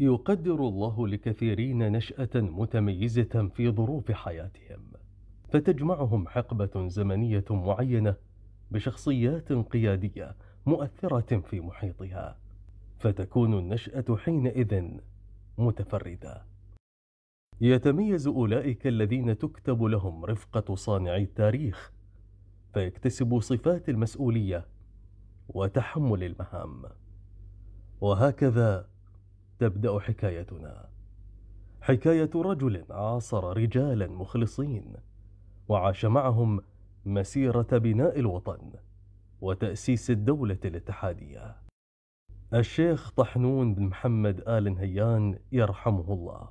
يقدر الله لكثيرين نشأة متميزة في ظروف حياتهم فتجمعهم حقبة زمنية معينة بشخصيات قيادية مؤثرة في محيطها فتكون النشأة حينئذ متفردة يتميز أولئك الذين تكتب لهم رفقة صانعي التاريخ فيكتسبوا صفات المسؤولية وتحمل المهام وهكذا تبدأ حكايتنا حكاية رجل عاصر رجالا مخلصين وعاش معهم مسيرة بناء الوطن وتأسيس الدولة الاتحادية الشيخ طحنون بن محمد آل هيان يرحمه الله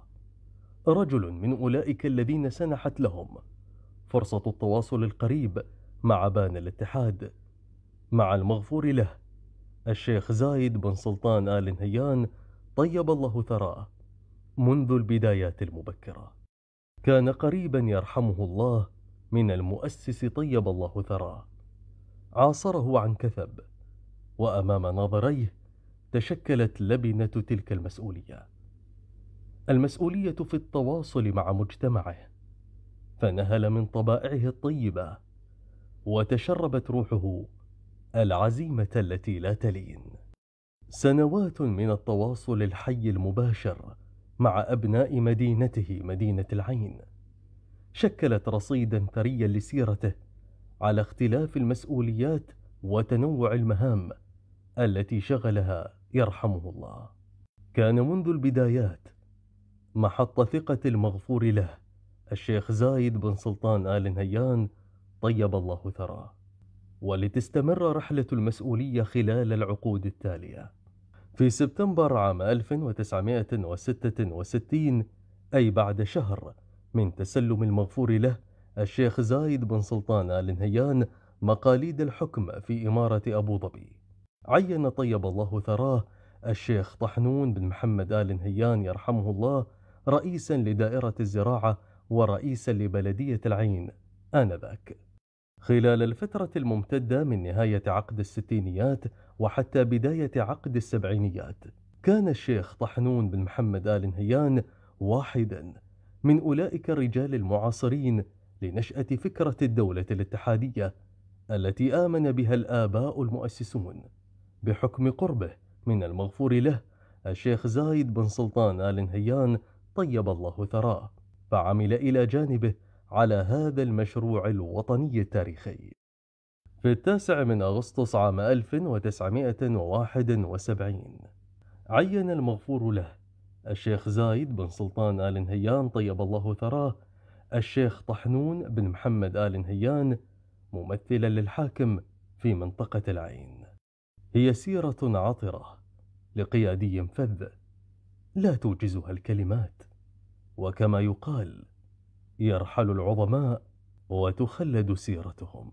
رجل من أولئك الذين سنحت لهم فرصة التواصل القريب مع بان الاتحاد مع المغفور له الشيخ زايد بن سلطان آل هيان طيب الله ثراه منذ البدايات المبكرة كان قريبا يرحمه الله من المؤسس طيب الله ثراه عاصره عن كثب وأمام نظريه تشكلت لبنة تلك المسؤولية المسؤولية في التواصل مع مجتمعه فنهل من طبائعه الطيبة وتشربت روحه العزيمة التي لا تلين سنوات من التواصل الحي المباشر مع أبناء مدينته مدينة العين شكلت رصيدا ثريا لسيرته على اختلاف المسؤوليات وتنوع المهام التي شغلها يرحمه الله كان منذ البدايات محط ثقة المغفور له الشيخ زايد بن سلطان آل نهيان طيب الله ثراه ولتستمر رحلة المسؤولية خلال العقود التالية في سبتمبر عام 1966 أي بعد شهر من تسلم المغفور له الشيخ زايد بن سلطان آل نهيان مقاليد الحكم في إمارة أبو ظبي عين طيب الله ثراه الشيخ طحنون بن محمد آل نهيان يرحمه الله رئيسا لدائرة الزراعة ورئيسا لبلدية العين آنذاك خلال الفترة الممتدة من نهاية عقد الستينيات وحتى بداية عقد السبعينيات كان الشيخ طحنون بن محمد آل نهيان واحدا من أولئك الرجال المعاصرين لنشأة فكرة الدولة الاتحادية التي آمن بها الآباء المؤسسون بحكم قربه من المغفور له الشيخ زايد بن سلطان آل نهيان طيب الله ثراه فعمل إلى جانبه على هذا المشروع الوطني التاريخي في التاسع من أغسطس عام 1971 عين المغفور له الشيخ زايد بن سلطان آل نهيان طيب الله ثراه الشيخ طحنون بن محمد آل نهيان ممثلا للحاكم في منطقة العين هي سيرة عطرة لقيادي فذ لا توجزها الكلمات وكما يقال يرحل العظماء وتخلد سيرتهم